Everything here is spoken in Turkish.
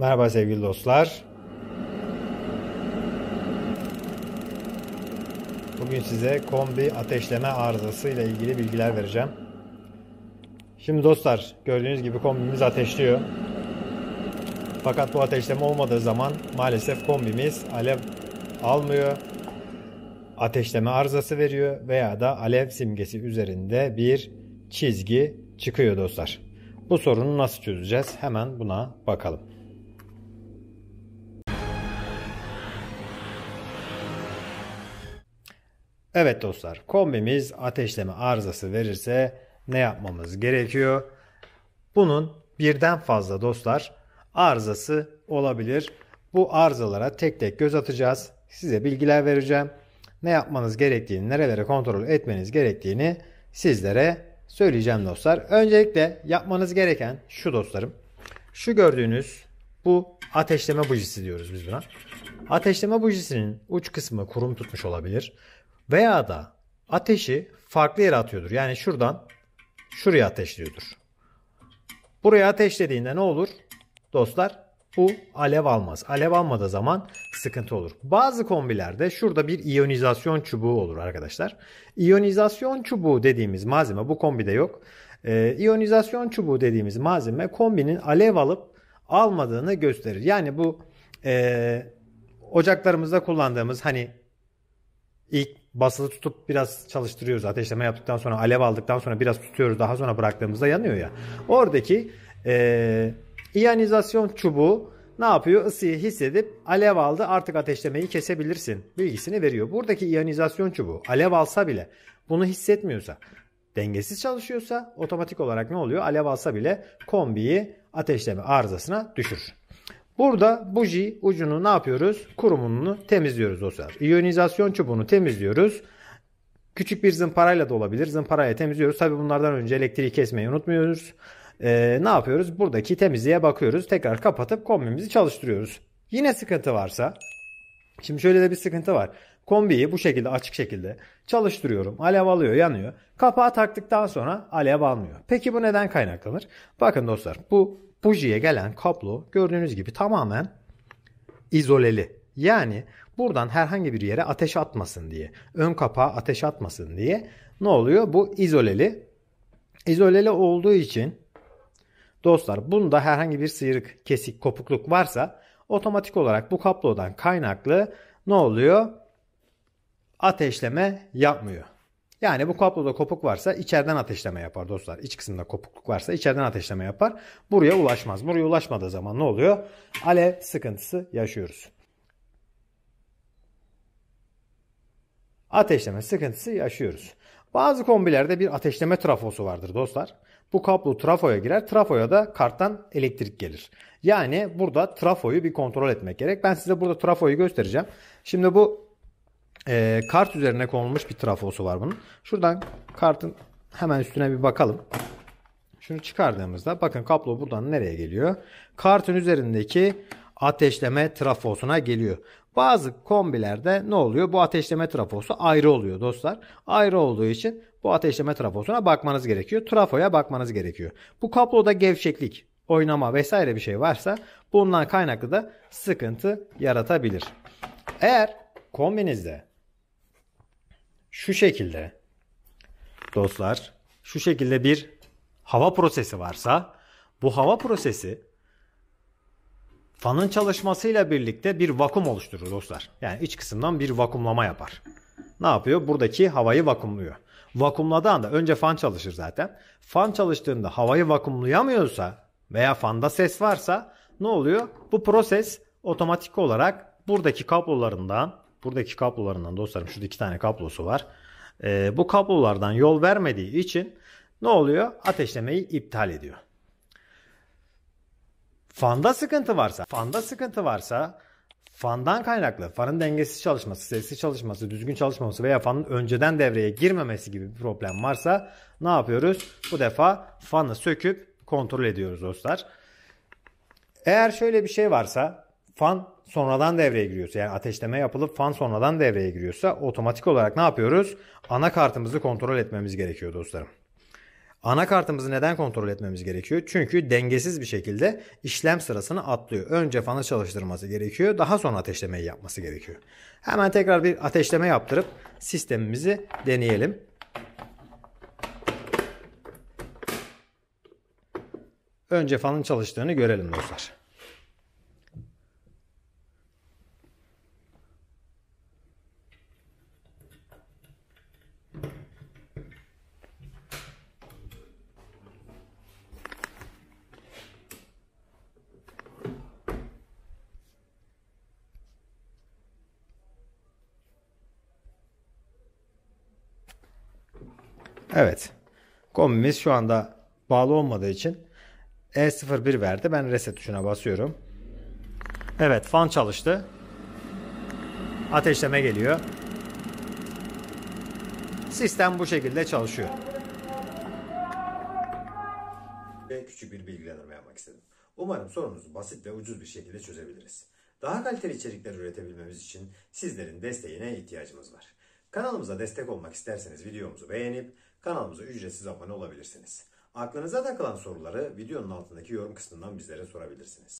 Merhaba sevgili dostlar. Bugün size kombi ateşleme arızası ile ilgili bilgiler vereceğim. Şimdi dostlar gördüğünüz gibi kombimiz ateşliyor. Fakat bu ateşleme olmadığı zaman maalesef kombimiz alev almıyor. Ateşleme arızası veriyor veya da alev simgesi üzerinde bir çizgi çıkıyor dostlar. Bu sorunu nasıl çözeceğiz? Hemen buna bakalım. Evet dostlar kombimiz ateşleme arızası verirse ne yapmamız gerekiyor? Bunun birden fazla dostlar arızası olabilir. Bu arızalara tek tek göz atacağız. Size bilgiler vereceğim. Ne yapmanız gerektiğini, nerelere kontrol etmeniz gerektiğini sizlere söyleyeceğim dostlar. Öncelikle yapmanız gereken şu dostlarım. Şu gördüğünüz bu ateşleme bujisi diyoruz biz buna. Ateşleme bujisinin uç kısmı kurum tutmuş olabilir. Veya da ateşi farklı yere atıyordur. Yani şuradan şuraya ateşliyordur. Buraya ateşlediğinde ne olur? Dostlar bu alev almaz. Alev almadığı zaman sıkıntı olur. Bazı kombilerde şurada bir iyonizasyon çubuğu olur arkadaşlar. İyonizasyon çubuğu dediğimiz malzeme bu kombide yok. E, iyonizasyon çubuğu dediğimiz malzeme kombinin alev alıp almadığını gösterir. Yani bu e, ocaklarımızda kullandığımız hani ilk basılı tutup biraz çalıştırıyoruz. Ateşleme yaptıktan sonra alev aldıktan sonra biraz tutuyoruz. Daha sonra bıraktığımızda yanıyor ya. Oradaki e, iyonizasyon çubuğu ne yapıyor? Isıyı hissedip alev aldı artık ateşlemeyi kesebilirsin bilgisini veriyor. Buradaki iyonizasyon çubuğu alev alsa bile bunu hissetmiyorsa dengesiz çalışıyorsa otomatik olarak ne oluyor? Alev alsa bile kombiyi ateşleme arızasına düşürür. Burada buji ucunu ne yapıyoruz? Kurumunu temizliyoruz dostlar. İyonizasyon çubuğunu temizliyoruz. Küçük bir zımparayla da olabilir. Zımparayla temizliyoruz. Tabi bunlardan önce elektriği kesmeyi unutmuyoruz. Ee, ne yapıyoruz? Buradaki temizliğe bakıyoruz. Tekrar kapatıp kombimizi çalıştırıyoruz. Yine sıkıntı varsa Şimdi şöyle de bir sıkıntı var. Kombiyi bu şekilde açık şekilde çalıştırıyorum. Alev alıyor yanıyor. Kapağı taktıktan sonra alev almıyor. Peki bu neden kaynaklanır? Bakın dostlar bu bujiye gelen kablo gördüğünüz gibi tamamen izoleli. Yani buradan herhangi bir yere ateş atmasın diye, ön kapağa ateş atmasın diye ne oluyor? Bu izoleli. İzoleli olduğu için dostlar bunda herhangi bir sıyrık, kesik, kopukluk varsa otomatik olarak bu kablodan kaynaklı ne oluyor? Ateşleme yapmıyor. Yani bu kabloda kopuk varsa içeriden ateşleme yapar dostlar. İç kısımda kopukluk varsa içeriden ateşleme yapar. Buraya ulaşmaz. Buraya ulaşmadığı zaman ne oluyor? Alev sıkıntısı yaşıyoruz. Ateşleme sıkıntısı yaşıyoruz. Bazı kombilerde bir ateşleme trafosu vardır dostlar. Bu kablo trafoya girer. Trafoya da karttan elektrik gelir. Yani burada trafoyu bir kontrol etmek gerek. Ben size burada trafoyu göstereceğim. Şimdi bu e, kart üzerine konulmuş bir trafosu var bunun. Şuradan kartın hemen üstüne bir bakalım. Şunu çıkardığımızda bakın kablo buradan nereye geliyor? Kartın üzerindeki ateşleme trafosuna geliyor. Bazı kombilerde ne oluyor? Bu ateşleme trafosu ayrı oluyor dostlar. Ayrı olduğu için bu ateşleme trafosuna bakmanız gerekiyor. Trafoya bakmanız gerekiyor. Bu kabloda gevşeklik, oynama vesaire bir şey varsa bundan kaynaklı da sıkıntı yaratabilir. Eğer kombinizde şu şekilde dostlar şu şekilde bir hava prosesi varsa bu hava prosesi fanın çalışmasıyla birlikte bir vakum oluşturur dostlar. Yani iç kısımdan bir vakumlama yapar. Ne yapıyor? Buradaki havayı vakumluyor. Vakumladığı anda önce fan çalışır zaten. Fan çalıştığında havayı vakumlayamıyorsa veya fanda ses varsa ne oluyor? Bu proses otomatik olarak buradaki kablolarından buradaki kablolarından dostlarım şurada iki tane kablosu var. E, bu kablolardan yol vermediği için ne oluyor? Ateşlemeyi iptal ediyor. Fanda sıkıntı varsa, fanda sıkıntı varsa fandan kaynaklı, fanın dengesiz çalışması, sessiz çalışması, düzgün çalışmaması veya fanın önceden devreye girmemesi gibi bir problem varsa ne yapıyoruz? Bu defa fanı söküp kontrol ediyoruz dostlar. Eğer şöyle bir şey varsa fan sonradan devreye giriyorsa yani ateşleme yapılıp fan sonradan devreye giriyorsa otomatik olarak ne yapıyoruz? Anakartımızı kontrol etmemiz gerekiyor dostlarım. Anakartımızı neden kontrol etmemiz gerekiyor? Çünkü dengesiz bir şekilde işlem sırasını atlıyor. Önce fanı çalıştırması gerekiyor. Daha sonra ateşlemeyi yapması gerekiyor. Hemen tekrar bir ateşleme yaptırıp sistemimizi deneyelim. Önce fanın çalıştığını görelim dostlar. Evet. Kombimiz şu anda bağlı olmadığı için E01 verdi. Ben reset tuşuna basıyorum. Evet fan çalıştı. Ateşleme geliyor. Sistem bu şekilde çalışıyor. Ve küçük bir bilgilendirme yapmak istedim. Umarım sorunuzu basit ve ucuz bir şekilde çözebiliriz. Daha kaliteli içerikler üretebilmemiz için sizlerin desteğine ihtiyacımız var. Kanalımıza destek olmak isterseniz videomuzu beğenip Kanalımıza ücretsiz abone olabilirsiniz. Aklınıza takılan soruları videonun altındaki yorum kısmından bizlere sorabilirsiniz.